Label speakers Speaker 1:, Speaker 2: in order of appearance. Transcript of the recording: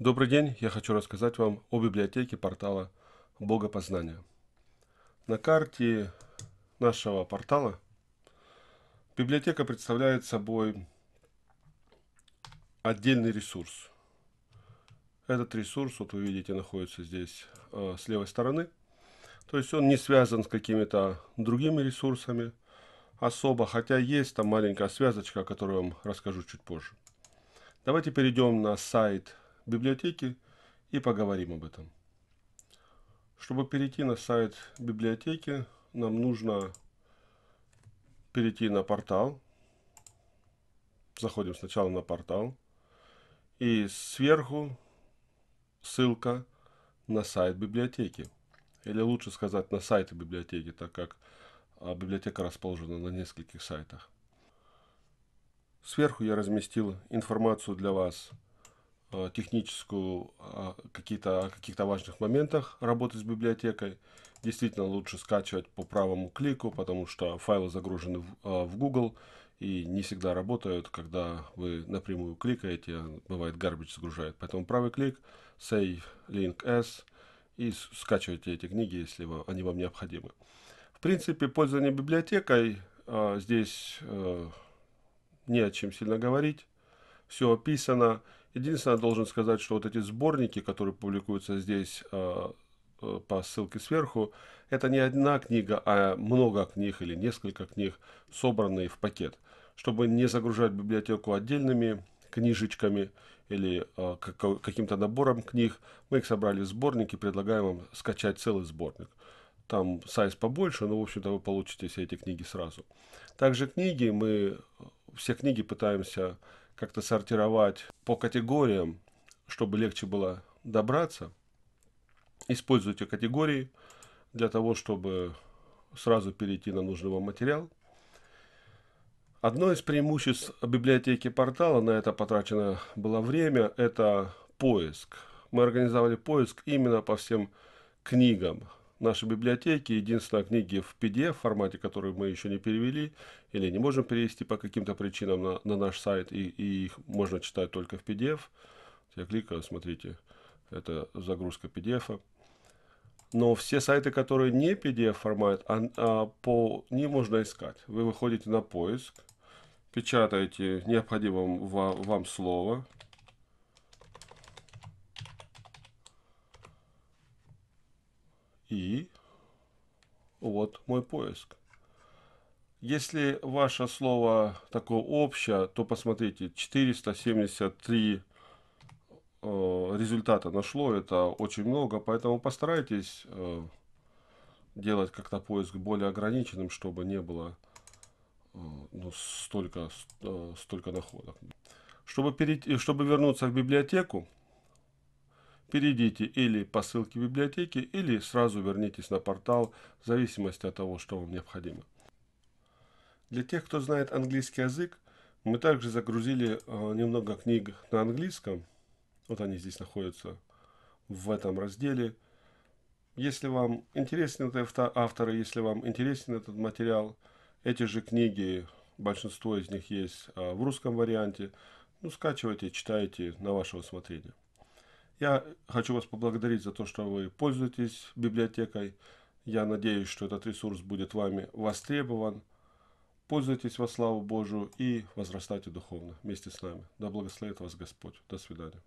Speaker 1: Добрый день, я хочу рассказать вам о библиотеке портала Богопознания. На карте нашего портала библиотека представляет собой отдельный ресурс. Этот ресурс, вот вы видите, находится здесь э, с левой стороны. То есть он не связан с какими-то другими ресурсами особо, хотя есть там маленькая связочка, о которой я вам расскажу чуть позже. Давайте перейдем на сайт библиотеки и поговорим об этом. Чтобы перейти на сайт библиотеки, нам нужно перейти на портал. Заходим сначала на портал. И сверху ссылка на сайт библиотеки. Или лучше сказать на сайты библиотеки, так как а, библиотека расположена на нескольких сайтах. Сверху я разместил информацию для вас Э, техническую э, какие-то каких-то важных моментах работы с библиотекой. Действительно лучше скачивать по правому клику, потому что файлы загружены в, э, в Google и не всегда работают, когда вы напрямую кликаете, бывает garbage загружает. Поэтому правый клик, save link as и скачивайте эти книги, если они вам необходимы. В принципе, пользование библиотекой здесь не о чем сильно говорить все описано. Единственное, должен сказать, что вот эти сборники, которые публикуются здесь э, э, по ссылке сверху, это не одна книга, а много книг или несколько книг, собранные в пакет, чтобы не загружать библиотеку отдельными книжечками или э, каким-то набором книг. Мы их собрали в сборник и предлагаем вам скачать целый сборник. Там сайз побольше, но, в общем-то, вы получите все эти книги сразу. Также книги мы, все книги пытаемся как-то сортировать по категориям, чтобы легче было добраться. Используйте категории для того, чтобы сразу перейти на нужный вам материал. Одно из преимуществ библиотеки портала, на это потрачено было время, это поиск. Мы организовали поиск именно по всем книгам, нашей библиотеки. Единственное, книги в PDF формате, которые мы еще не перевели или не можем перевести по каким-то причинам на, на наш сайт, и, и их можно читать только в PDF. Я кликаю, смотрите, это загрузка PDF. Но все сайты, которые не PDF формат, а, а по ним можно искать. Вы выходите на поиск, печатаете необходимое вам, вам слово – И вот мой поиск. Если ваше слово такое общее, то посмотрите, 473 э, результата нашло, это очень много, поэтому постарайтесь э, делать как-то поиск более ограниченным, чтобы не было э, ну, столько, э, столько находок. Чтобы, перейти, чтобы вернуться в библиотеку, перейдите или по ссылке библиотеки, или сразу вернитесь на портал, в зависимости от того, что вам необходимо. Для тех, кто знает английский язык, мы также загрузили э, немного книг на английском. Вот они здесь находятся в этом разделе. Если вам интересны этот автор, если вам интересен этот материал, эти же книги, большинство из них есть э, в русском варианте, ну, скачивайте, читайте на ваше усмотрение. Я хочу вас поблагодарить за то, что вы пользуетесь библиотекой. Я надеюсь, что этот ресурс будет вами востребован. Пользуйтесь во славу Божию и возрастайте духовно вместе с нами. Да благословит вас Господь. До свидания.